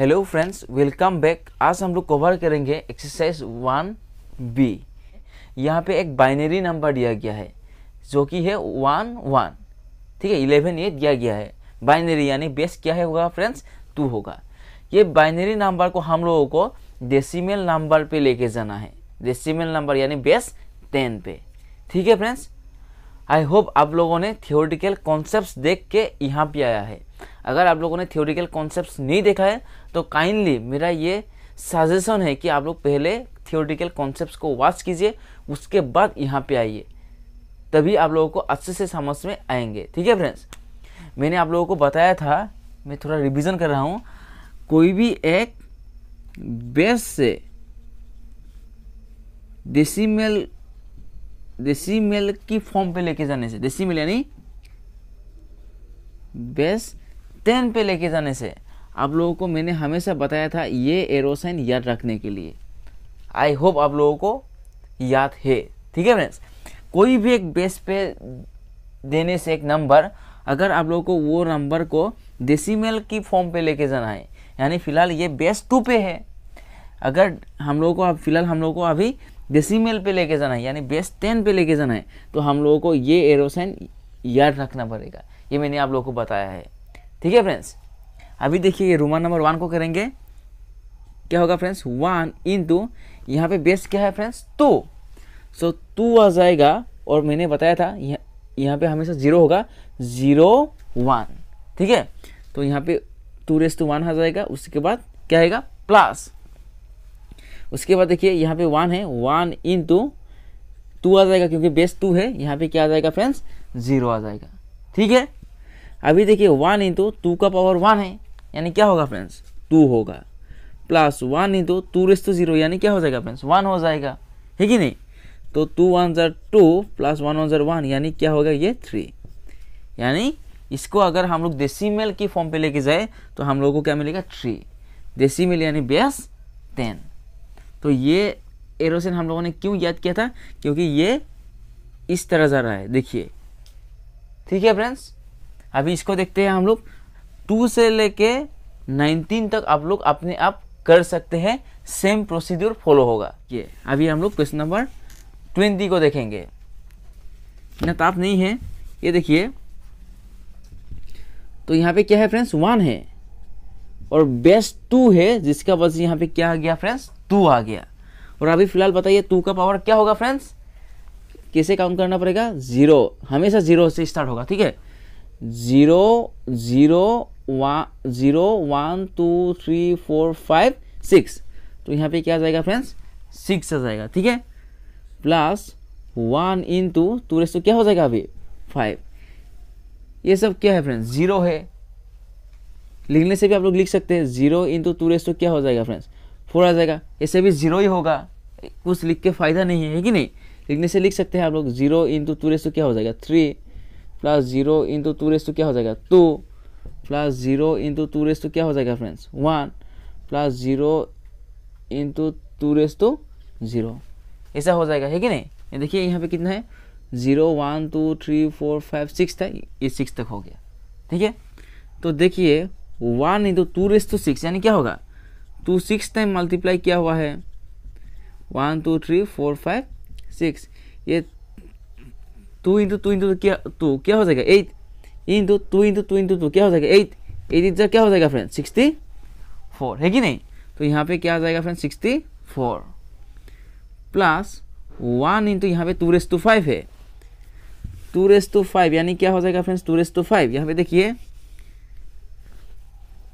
hello friends welcome back आज हम लोग कवर करेंगे एक्सरसाइज वन बी यहाँ पे एक बाइनरी नंबर दिया गया है जो कि है वन वन ठीक है इलेवन ये दिया गया है बाइनरी यानी बेस क्या है होगा फ्रेंड्स टू होगा ये बाइनरी नंबर को हम लोगों को डेसिमल नंबर पे लेके जाना है डेसिमल नंबर यानी बेस टेन पे ठीक है फ्रेंड्स आई होप आप लोगों ने थियोरिटिकल कॉन्सेप्ट देख के यहाँ पे आया है अगर आप लोगों ने थ्योरिकल कॉन्सेप्ट नहीं देखा है तो काइंडली मेरा ये सजेशन है कि आप लोग पहले थियोरिटिकल कॉन्सेप्ट को वॉच कीजिए उसके बाद यहाँ पे आइए तभी आप लोगों को अच्छे से समझ में आएंगे ठीक है फ्रेंड्स मैंने आप लोगों को बताया था मैं थोड़ा रिवीजन कर रहा हूँ कोई भी एक बेस से डेसीमेल डेसीमेल की फॉर्म पे लेके जाने से डेसीमेल यानी बेस टेन पे लेके जाने से आप लोगों को मैंने हमेशा बताया था ये एरो साइन याद रखने के लिए आई होप आप लोगों को याद है ठीक है फ्रेंड्स कोई भी एक बेस पे देने से एक नंबर अगर आप लोगों को वो नंबर को डेसिमल की फॉर्म पे लेके जाना है यानी फिलहाल ये बेस टू पे है अगर हम लोगों को अब फिलहाल हम लोगों को अभी डेसिमल पे लेके जाना है यानी बेस टेन पे लेके जाना है तो हम लोगों को ये एरोसाइन याद रखना पड़ेगा ये मैंने आप लोगों को बताया है ठीक है फ्रेंड्स अभी देखिए रोमन नंबर वन को करेंगे क्या होगा फ्रेंड्स वन इन टू यहाँ पे बेस क्या है फ्रेंड्स टू सो टू आ जाएगा और मैंने बताया था यह, यहाँ पे हमेशा जीरो होगा जीरो वन ठीक है तो यहाँ पे टू रेस टू वन आ जाएगा उसके बाद क्या आएगा प्लस उसके बाद देखिए यहाँ पे वन है वन इन टू टू आ जाएगा क्योंकि बेस टू है यहाँ पे क्या आ जाएगा फ्रेंड्स जीरो आ जाएगा ठीक है अभी देखिए वन इंटू टू का पावर वन है यानी क्या होगा फ्रेंड्स टू होगा plus one into two raise to zero यानी क्या हो जाएगा फ्रेंड्स वन हो जाएगा है कि नहीं तो टू वन ज़र टू प्लस वन वन ज़र वन यानी क्या होगा ये थ्री यानी इसको अगर हम लोग डेसीमेल की फॉर्म पे लेके जाए तो हम लोगों को क्या मिलेगा थ्री डेसीमेल यानी बेस टेन तो ये एरोसिन हम लोगों ने क्यों याद किया था क्योंकि ये इस तरह जा रहा है देखिए ठीक है फ्रेंड्स अभी इसको देखते हैं हम लोग टू से लेके नाइनटीन तक आप लोग अपने आप कर सकते हैं सेम प्रोसीड्यूर फॉलो होगा ये अभी हम लोग क्वेश्चन नंबर ट्वेंटी को देखेंगे ना ताप नहीं है ये देखिए तो यहाँ पे क्या है फ्रेंड्स वन है और बेस्ट टू है जिसका वजह यहाँ पे क्या आ गया फ्रेंड्स टू आ गया और अभी फिलहाल बताइए टू का पावर क्या होगा फ्रेंड्स कैसे काउंट करना पड़ेगा जीरो हमेशा जीरो से स्टार्ट होगा ठीक है zero zero one zero one two three four five six तो यहाँ पे क्या आ जाएगा फ्रेंड्स सिक्स आ जाएगा ठीक है plus one in two two raise तो क्या हो जाएगा अभी फाइव ये सब क्या है फ्रेंड्स जीरो है लिखने से भी आप लोग लिख सकते हैं जीरो इंटू टू रेस तो क्या हो जाएगा फ्रेंड्स फोर आ जाएगा ऐसे भी जीरो ही होगा कुछ लिख के फायदा नहीं है कि नहीं लिखने से लिख सकते हैं आप लोग जीरो इंटू टू रेस तो क्या हो जाएगा three plus zero into two raise तो क्या हो जाएगा two plus zero into two raise तो क्या हो जाएगा friends one plus zero into two raise तो जीरो ऐसा हो जाएगा है कि नहीं ये देखिए यहाँ पे कितना है zero one two three four five six था ये सिक्स तक हो गया ठीक है तो देखिए one into two raise to six यानी क्या होगा टू सिक्स टाइम मल्टीप्लाई किया हुआ है one two three four five six ये टू इंटू टू इंटू क्या टू क्या हो जाएगा eight into two into two into two क्या हो जाएगा एट एट इंटू क्या हो जाएगा फ्रेंड सिक्सटी फोर है कि नहीं तो यहाँ पे क्या आ जाएगा friend sixty four plus one into यहाँ पे टू रेस टू फाइव है टू रेस टू फाइव यानी क्या हो जाएगा friends two raise to five यहाँ पे देखिए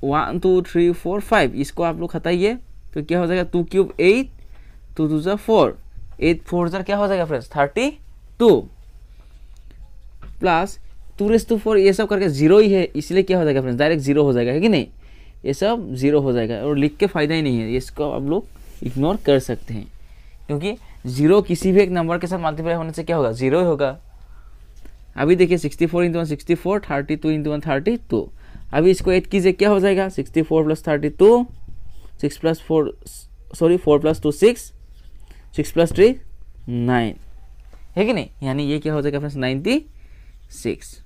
one two three four five इसको आप लोग हटाइए तो क्या हो जाएगा two cube eight two two ज़ा फोर एट फोर ज़ा क्या हो जाएगा friends thirty two plus two raise to four ये सब करके जीरो ही है इसलिए क्या हो जाएगा फ्रेंड्स डायरेक्ट जीरो हो जाएगा है कि नहीं ये सब जीरो हो जाएगा और लिख के फ़ायदा ही नहीं है इसको आप लोग इग्नोर कर सकते हैं क्योंकि जीरो किसी भी एक नंबर के साथ मल्टीप्लाई होने से क्या होगा जीरो ही होगा अभी देखिए sixty four into one sixty four thirty two into one thirty two अभी इसको एड कीजिए क्या हो जाएगा sixty four plus thirty two six plus four sorry four plus two six six plus three nine है कि नहीं यानी ये क्या हो जाएगा फ्रेंड्स नाइन्टी सिक्स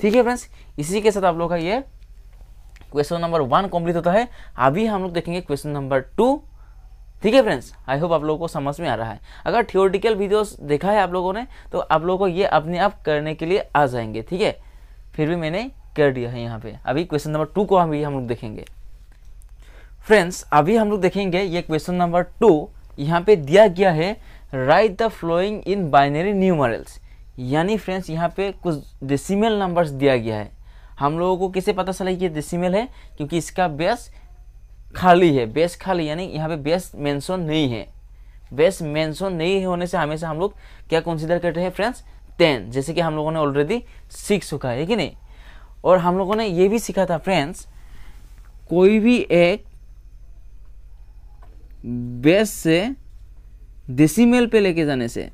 ठीक है फ्रेंड्स इसी के साथ आप लोग का ये क्वेश्चन नंबर वन कंप्लीट होता है अभी हम लोग देखेंगे क्वेश्चन नंबर टू ठीक है फ्रेंड्स आई होप आप लोगों को समझ में आ रहा है अगर थियोरटिकल वीडियोस देखा है आप लोगों ने तो आप लोगों को ये अपने आप करने के लिए आ जाएंगे ठीक है फिर भी मैंने कर दिया है यहाँ पे अभी क्वेश्चन नंबर टू को हम हम लोग देखेंगे फ्रेंड्स अभी हम लोग देखेंगे ये क्वेश्चन नंबर टू यहाँ पे दिया गया है write the following in binary numerals यानी फ्रेंड्स यहाँ पे कुछ डेसिमल नंबर्स दिया गया है हम लोगों को किसे पता चला कि ये डेसिमल है क्योंकि इसका बेस खाली है बेस खाली यानी यहाँ पे बेस मेंशन नहीं है बेस मेंशन नहीं होने से हमेशा हम लोग क्या कंसिडर करते हैं फ्रेंड्स टेन जैसे कि हम लोगों ने ऑलरेडी सिक्स चुका है कि नहीं और हम लोगों ने ये भी सीखा था फ्रेंड्स कोई भी एक बेस से डेसिमल पे लेके जाने से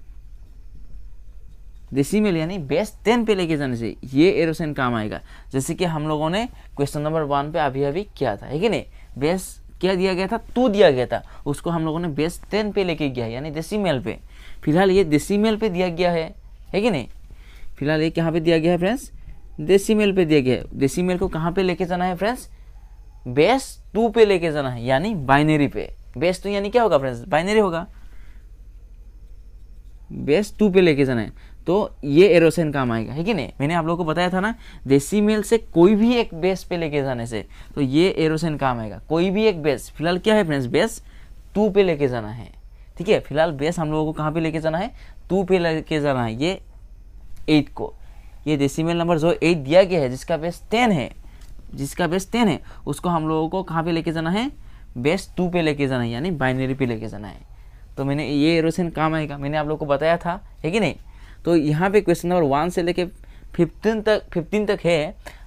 डेसीमेल यानी बेस टेन पे लेके जाने से ये एरोसेन काम आएगा जैसे कि हम लोगों ने क्वेश्चन नंबर वन पे अभी अभी किया था है कि नहीं बेस क्या दिया गया था टू दिया गया था उसको हम लोगों ने बेस टेन पे लेके गया यानी मेल पे फिलहाल ये मेल पे दिया गया है है कि नहीं फिलहाल ये कहाँ पे दिया गया है फ्रेंड्स मेल पे दिया गया है मेल को कहाँ पे लेके जाना है फ्रेंड्स बेस टू पे लेके जाना है यानी बाइनरी पे बेस टू यानी क्या होगा फ्रेंड्स बाइनरी होगा बेस टू पे लेके जाना है तो ये एरोसेन काम आएगा है कि नहीं मैंने आप लोगों को बताया था ना देसी मेल से कोई भी एक बेस पे लेके जाने से तो ये एरोसेन काम आएगा कोई भी एक बेस फिलहाल क्या है फ्रेंड्स बेस टू पे लेके जाना है ठीक है फिलहाल बेस हम लोगों को कहाँ पे लेके जाना है टू पे लेके जाना है ये एट को ये देसी मेल नंबर जो एट दिया गया है जिसका बेस टेन है जिसका बेस टेन है उसको हम लोगों को कहाँ पर लेके जाना है बेस टू पे लेके जाना है यानी बाइनरी पे लेके जाना है तो मैंने ये एरोसेन काम आएगा मैंने आप लोग को बताया था है कि नहीं तो यहाँ पे क्वेश्चन नंबर वन से लेके फिफ्टीन तक फिफ्टीन तक है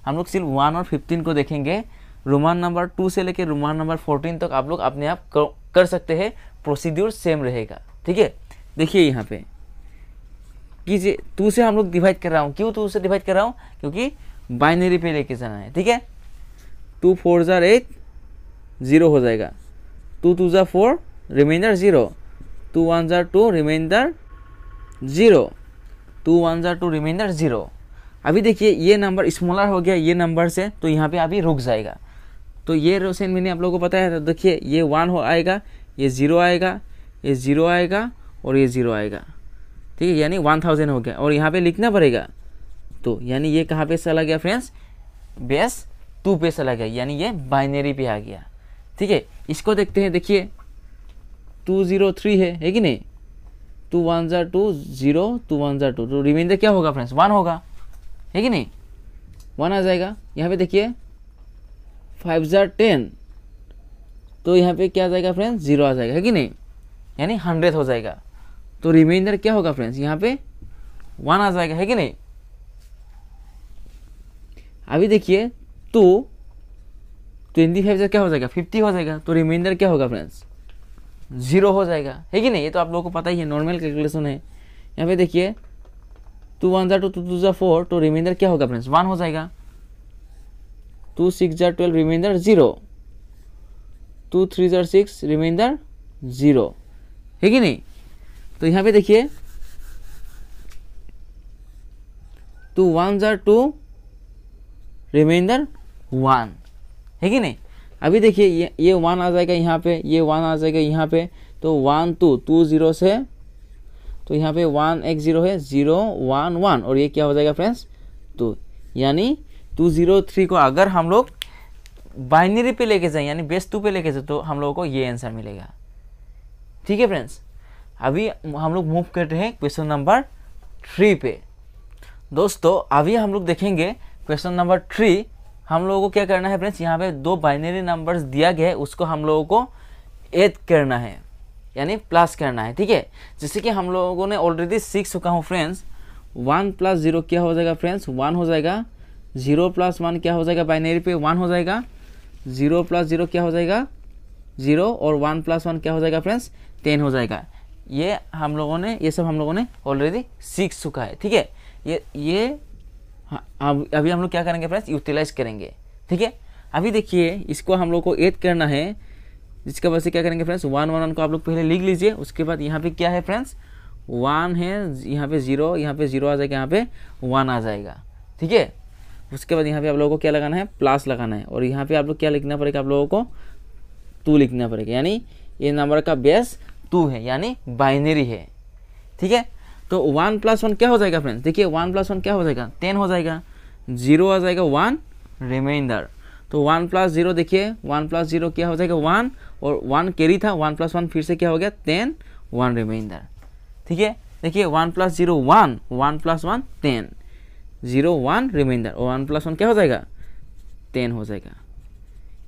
हम लोग सिर्फ वन और फिफ्टीन को देखेंगे रोमान नंबर टू से लेके रोमान नंबर फोर्टीन तक आप लोग अपने आप कर सकते हैं प्रोसीड्यूर सेम रहेगा ठीक है देखिए यहाँ पे कीजिए टू से हम लोग डिवाइड कर रहा हूँ क्यों टू से डिवाइड कर रहा हूँ क्योंकि बाइनरी पे लेके जाना है ठीक है टू फोर ज़ार एट ज़ीरो हो जाएगा टू टू ज़ार four reminder zero two one ज़ार two reminder zero two one जार टू रिमाइंडर ज़ीरो अभी देखिए ये नंबर स्मॉलर हो गया ये नंबर से तो यहाँ पे अभी रुक जाएगा तो ये रोशन मैंने आप लोगों को बताया था तो देखिए ये वन हो आएगा ये ज़ीरो आएगा ये ज़ीरो आएगा और ये ज़ीरो आएगा ठीक है यानी वन थाउजेंड हो गया और यहाँ पे लिखना पड़ेगा तो यानी ये कहाँ पे चला गया फ्रेंड्स बेस टू पे चला गया यानी ये बाइनरी पे आ गया ठीक है इसको देखते हैं देखिए टू जीरो थ्री है है कि नहीं टू वन ज़ा टू ज़ीरो टू वन ज़ा टू तो रिमाइंडर क्या होगा फ्रेंड्स वन होगा है कि नहीं वन आ जाएगा यहाँ पे देखिए फाइव ज़ा टेन तो यहाँ पे क्या आ जाएगा फ्रेंड्स ज़ीरो आ जाएगा है कि नहीं यानी हंड्रेड हो जाएगा तो रिमाइंडर क्या होगा फ्रेंड्स यहाँ पे वन आ जाएगा है कि नहीं अभी देखिए तो ट्वेंटी फाइव से क्या हो जाएगा फिफ्टी हो जाएगा तो रिमाइंडर क्या होगा फ्रेंड्स ज़ीरो हो जाएगा है कि नहीं ये तो आप लोगों को पता ही है नॉर्मल कैलकुलेशन है यहाँ पे देखिए टू वन जार टू टू टू जार फोर तो रिमाइंडर क्या होगा फ्रेंड्स वन हो जाएगा टू सिक्स जार twelve reminder zero two three जार सिक्स रिमाइंडर ज़ीरो है कि नहीं तो यहाँ पे देखिए टू वन जार टू रिमाइंडर वन है कि नहीं अभी देखिए ये ये वन आ जाएगा यहाँ पे ये वन आ जाएगा यहाँ पे तो वन टू टू जीरो से तो यहाँ पे वन एक जीरो है जीरो वन वन और ये क्या हो जाएगा फ्रेंड्स टू यानी टू जीरो थ्री को अगर हम लोग बाइनरी पे लेके जाए यानी बेस टू पे लेके जाए तो हम लोगों को ये आंसर मिलेगा ठीक है फ्रेंड्स अभी हम लोग मूव कर रहे हैं क्वेश्चन नंबर थ्री पे दोस्तों अभी हम लोग देखेंगे क्वेश्चन नंबर थ्री हम लोगों को क्या करना है फ्रेंड्स यहाँ पे दो बाइनरी नंबर्स दिया गया है उसको हम लोगों को एड करना है यानी प्लस करना है ठीक है जैसे कि हम लोगों ने ऑलरेडी सिक्स चुका हूँ फ्रेंड्स वन प्लस जीरो क्या हो जाएगा फ्रेंड्स वन हो जाएगा जीरो प्लस वन क्या हो जाएगा बाइनरी पे वन हो जाएगा जीरो प्लस जीरो क्या हो जाएगा जीरो और वन प्लस वन क्या हो जाएगा फ्रेंड्स टेन हो जाएगा ये हम लोगों ने ये सब हम लोगों ने ऑलरेडी सीख चुका है ठीक है ये ये हाँ अभी हम लोग क्या करेंगे फ्रेंड्स यूटिलाइज करेंगे ठीक है अभी देखिए इसको हम लोग को ऐड करना है जिसके वजह से क्या करेंगे फ्रेंड्स वन वन वन को आप लोग पहले लिख लीजिए उसके बाद यहाँ पे क्या है फ्रेंड्स वन है यहाँ पे जीरो यहाँ पे जीरो आ जाएगा यहाँ पे वन आ जाएगा ठीक है उसके बाद यहाँ पे आप लोगों को क्या लगाना है प्लस लगाना है और यहाँ पे आप लोग क्या लिखना पड़ेगा आप लोगों को टू लिखना पड़ेगा यानी ये नंबर का बेस टू है यानी बाइनरी है ठीक है तो वन प्लस वन क्या हो जाएगा फ्रेंड्स देखिए वन प्लस वन क्या हो जाएगा टेन हो जाएगा जीरो आ जाएगा वन रिमाइंडर तो वन प्लस जीरो देखिए वन प्लस जीरो क्या हो जाएगा वन और वन कैरी था वन प्लस वन फिर से क्या हो गया टेन वन रिमाइंडर ठीक है देखिए one plus zero one one plus one ten zero one reminder और वन प्लस वन क्या हो जाएगा टेन हो जाएगा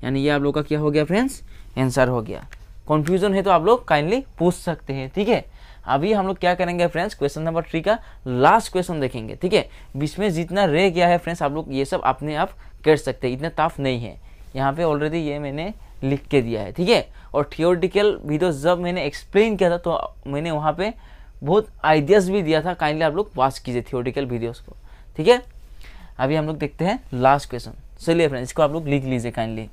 यानी ये आप लोग का क्या हो गया फ्रेंड्स आंसर हो गया कन्फ्यूजन है तो आप लोग काइंडली पूछ सकते हैं ठीक है अभी हम लोग क्या करेंगे फ्रेंड्स क्वेश्चन नंबर थ्री का लास्ट क्वेश्चन देखेंगे ठीक है बीच में जितना रह गया है फ्रेंड्स आप लोग ये सब अपने आप कर सकते हैं इतना टफ नहीं है यहाँ पे ऑलरेडी ये मैंने लिख के दिया है ठीक है और थियोरटिकल भी तो जब मैंने एक्सप्लेन किया था तो मैंने वहाँ पर बहुत आइडियाज़ भी दिया था काइंडली आप लोग वॉच कीजिए थियोरटिकल वीडियोज़ को ठीक है अभी हम लोग देखते हैं लास्ट क्वेश्चन चलिए फ्रेंड्स इसको आप लोग लिख लीजिए काइंडली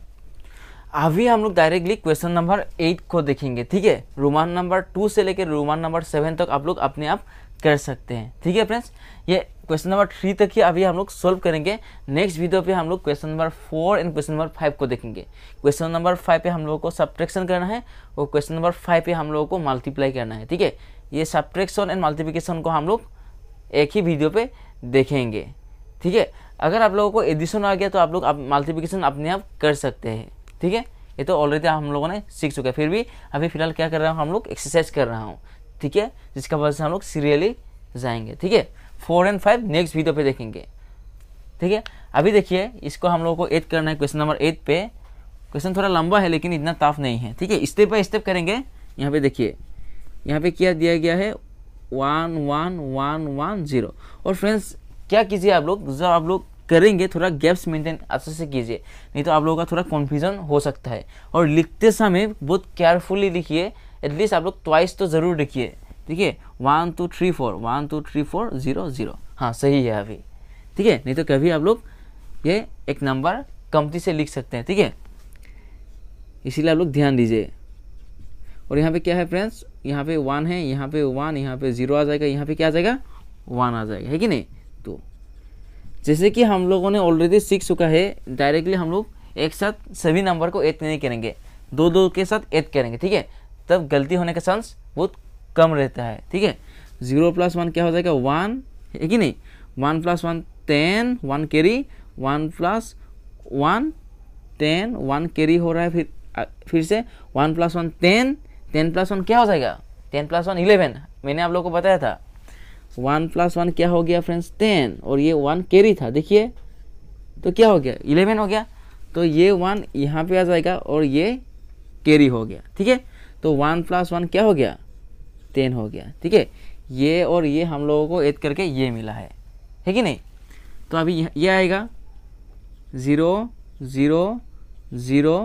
अभी हम लोग डायरेक्टली क्वेश्चन नंबर एट को देखेंगे ठीक है रोमान नंबर टू से लेकर रोमान नंबर सेवन तक आप लोग अपने आप कर सकते हैं ठीक है फ्रेंड्स ये क्वेश्चन नंबर थ्री तक ही अभी हम लोग सोल्व करेंगे नेक्स्ट वीडियो पे हम लोग question number four and question number five को देखेंगे क्वेश्चन नंबर फाइव पे हम लोगों को सब्ट्रैक्शन करना है और क्वेश्चन नंबर फाइव पे हम लोगों को मल्टीप्लाई करना है ठीक है ये सब्ट्रैक्शन एंड मल्टीप्लिकेशन को हम लोग एक ही वीडियो पे देखेंगे ठीक है अगर आप लोगों को एडिशन आ गया तो आप लोग मल्टीप्लिकेशन अपने आप कर सकते हैं ठीक है ये तो ऑलरेडी हम लोगों ने सीख चुके हैं फिर भी अभी फिलहाल क्या कर रहा हूँ हम लोग एक्सरसाइज कर रहा हूँ ठीक है जिसका वजह से हम लोग सीरियली जाएंगे ठीक है four and five next video पे देखेंगे ठीक है अभी देखिए इसको हम लोगों को एट करना है क्वेश्चन नंबर एट पे क्वेश्चन थोड़ा लंबा है लेकिन इतना ताफ नहीं है ठीक है स्टेप बाई स्टेप करेंगे यहाँ पे देखिए यहाँ पे क्या दिया गया है one one one one zero और फ्रेंड्स क्या कीजिए आप लोग जब आप लोग करेंगे थोड़ा गैप्स मेंटेन अच्छे से कीजिए नहीं तो आप लोगों का थोड़ा कन्फ्यूजन हो सकता है और लिखते समय बहुत केयरफुली लिखिए एटलीस्ट आप लोग ट्वाइस तो ज़रूर लिखिए ठीक है one two three four one two three four zero zero हाँ सही है अभी ठीक है नहीं तो कभी आप लोग ये एक नंबर कमती से लिख सकते हैं ठीक है इसीलिए आप लोग ध्यान दीजिए और यहाँ पे क्या है फ्रेंड्स यहाँ पे वन है यहाँ पे वन यहाँ पे ज़ीरो आ जाएगा यहाँ पे क्या आ जाएगा वन आ जाएगा है कि नहीं तो जैसे कि हम लोगों ने ऑलरेडी सीख चुका है डायरेक्टली हम लोग एक साथ सभी नंबर को ऐड नहीं करेंगे दो दो के साथ ऐड करेंगे ठीक है तब गलती होने का चांस बहुत कम रहता है ठीक है जीरो प्लस वन क्या हो जाएगा वन है कि नहीं one plus one ten one carry one plus one ten one carry हो रहा है फिर आ, फिर से one plus one ten ten plus one क्या हो जाएगा टेन प्लस वन इलेवन मैंने आप लोग को बताया था वन प्लस वन क्या हो गया फ्रेंड्स टेन और ये वन कैरी था देखिए तो क्या हो गया इलेवन हो गया तो ये वन यहाँ पे आ जाएगा और ये कैरी हो गया ठीक है तो वन प्लस वन क्या हो गया टेन हो गया ठीक है ये और ये हम लोगों को एड करके ये मिला है है कि नहीं तो अभी ये आएगा zero zero zero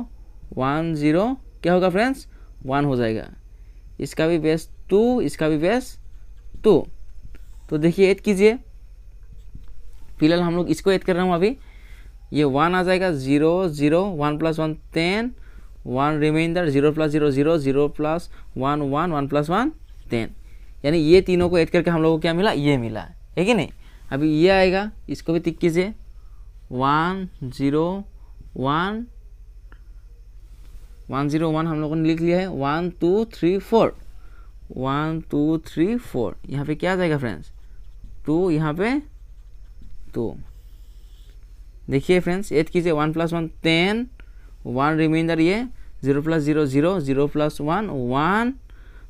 one zero क्या होगा फ्रेंड्स वन हो जाएगा इसका भी बेस टू इसका भी बेस टू तो देखिए ऐड कीजिए फिलहाल हम लोग इसको ऐड कर रहा हूँ अभी ये वन आ जाएगा zero zero one plus one ten one reminder zero plus zero zero zero plus one one one plus one ten यानी ये तीनों को ऐड करके हम लोगों को क्या मिला ये मिला है कि नहीं अभी ये आएगा इसको भी टिक कीजिए one zero one one zero one हम लोगों ने लिख लिया है one two three four one two three four यहाँ पे क्या आ जाएगा फ्रेंड्स टू यहाँ पे टू देखिए फ्रेंड्स एट कीजिए one plus one ten one reminder ये zero plus zero zero zero plus one one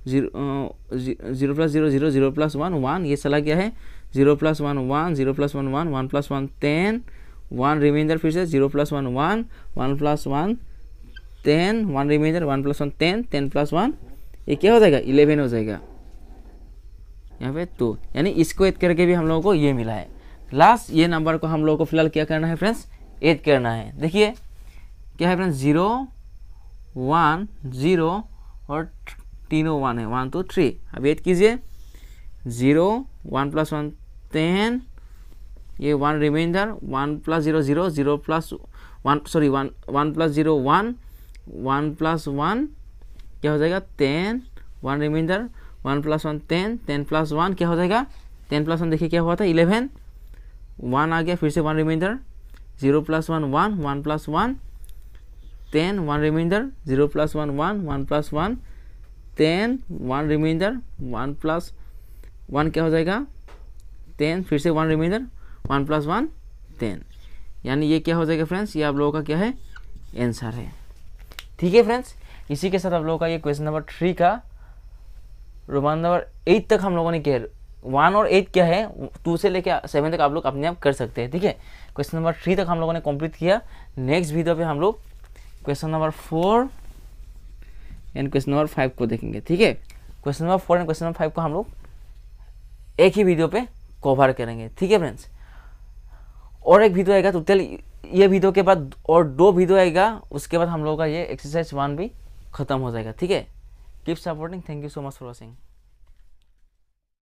zero zero plus zero zero zero plus one one ये चला गया है zero plus one one zero plus one one one plus one ten one reminder फिर से zero plus one one one plus one ten one reminder one plus one ten ten plus one ये क्या हो जाएगा eleven हो जाएगा यहाँ पे टू यानी इसको एड करके भी हम लोगों को ये मिला है लास्ट ये नंबर को हम लोगों को फिलहाल क्या करना है फ्रेंड्स ऐड करना है देखिए क्या है फ्रेंड्स जीरो वन जीरो और तीनों वन है वन टू थ्री अब एड कीजिए zero one plus one ten ये one reminder one plus zero zero zero plus one sorry one one plus zero one one plus one क्या हो जाएगा ten one reminder one plus one ten ten plus one क्या हो जाएगा ten plus one देखिए क्या हुआ था इलेवन वन आ गया फिर से one reminder zero plus one one one plus one ten one reminder zero plus one one one plus one ten one reminder one plus one क्या हो जाएगा टेन फिर से one reminder one plus one ten यानी ये क्या हो जाएगा फ्रेंड्स ये आप लोगों का क्या है आंसर है ठीक है फ्रेंड्स इसी के साथ आप लोगों का ये क्वेश्चन नंबर थ्री का रोमान नंबर एट तक हम लोगों ने किया वन और एट क्या है टू से लेकर सेवन तक आप लोग अपने आप कर सकते हैं ठीक है क्वेश्चन नंबर थ्री तक हम लोगों ने कंप्लीट किया नेक्स्ट वीडियो पे हम लोग question number four and question number five को देखेंगे ठीक है question number four and question number five को हम लोग एक ही वीडियो पे कवर करेंगे ठीक है फ्रेंड्स और एक वीडियो आएगा टोटल तो ये वीडियो के बाद और दो वीडियो आएगा उसके बाद हम लोग का ये एक्सरसाइज वन भी खत्म हो जाएगा ठीक है keep supporting thank you so much for watching